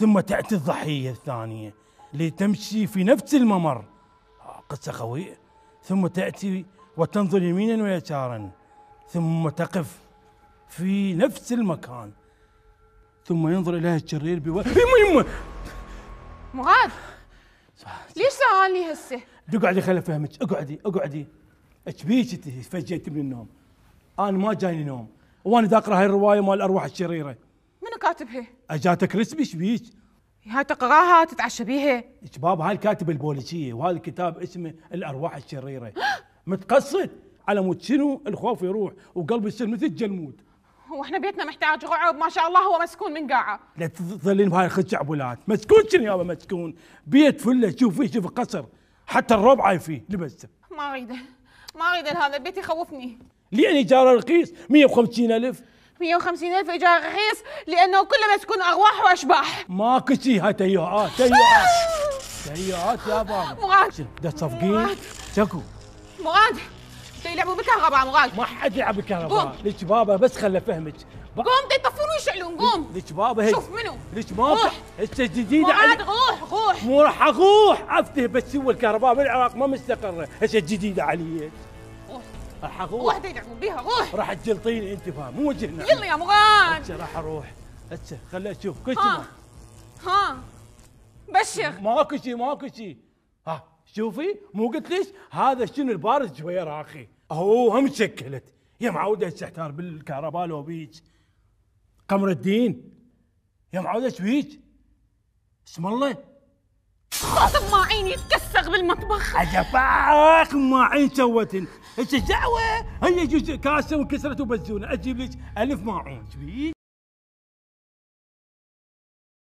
ثم تأتي الضحية الثانية لتمشي في نفس الممر آه، قصة قوية ثم تأتي وتنظر يمينا ويسارا ثم تقف في نفس المكان ثم ينظر إليها الشرير بوجه يما يما مغاد ليش سألني هسه؟ اقعدي خلي افهمك اقعدي اقعدي ايش بيك فجيتي من النوم انا ما جاني نوم وانا اقرا هاي الروايه مال الارواح الشريره كاتبها اجاتك رسمي شبيك هاي تقراها تتعشى بيها شباب هاي الكاتبه البوليسيه وهذا الكتاب اسمه الارواح الشريره متقصد على مود شنو الخوف يروح وقلبي يصير مثل الجلمود واحنا بيتنا محتاج رعب ما شاء الله هو مسكون من قاعه لا تظلين بهاي الخدش عبولات مسكون شنو يابا مسكون بيت فله شوف فيه شوف قصر حتى الربع فيه لبسته ما اريده ما اريده هذا البيت يخوفني ليه جاره رخيص 150 الف 150 ألف إجارة رخيص لأنه ما تكون أرواح وأشباح ماكو هاي تيهات تيهات تيهات يا بابا مراد ده تصفقين شكو مراد يلعبوا بالكهرباء مراد ما حد يلعب بالكهرباء ليش بابا بس خله فهمك قوم يطفون ويشعلون قوم ليش بابا هي شوف منو ليش بابا هسه جديده مراد روح روح مو راح اروح افتح بس هو الكهرباء بالعراق ما مستقره هسه جديده عليك الحق هو واحدة يدعمون بيها روح راح تجلطيني انت فاهم مو وجهنا يلا يا مغان راح اروح هسه خليني اشوف كل شيء ها. ها بشر ماكو شيء ماكو شيء ها شوفي مو قلت ليش هذا شنو البارز شويه راخي هو هم شكلت يا معوده تحتار بالكهرباء لو بيج قمر الدين يا معوده شويك اسم الله خاطب ما عيني يتكسر بالمطبخ اخ ما عين سوتن ايش الدعوه؟ هي جزء كاسه وكسرت وبزونه اجيب لك الف ماعون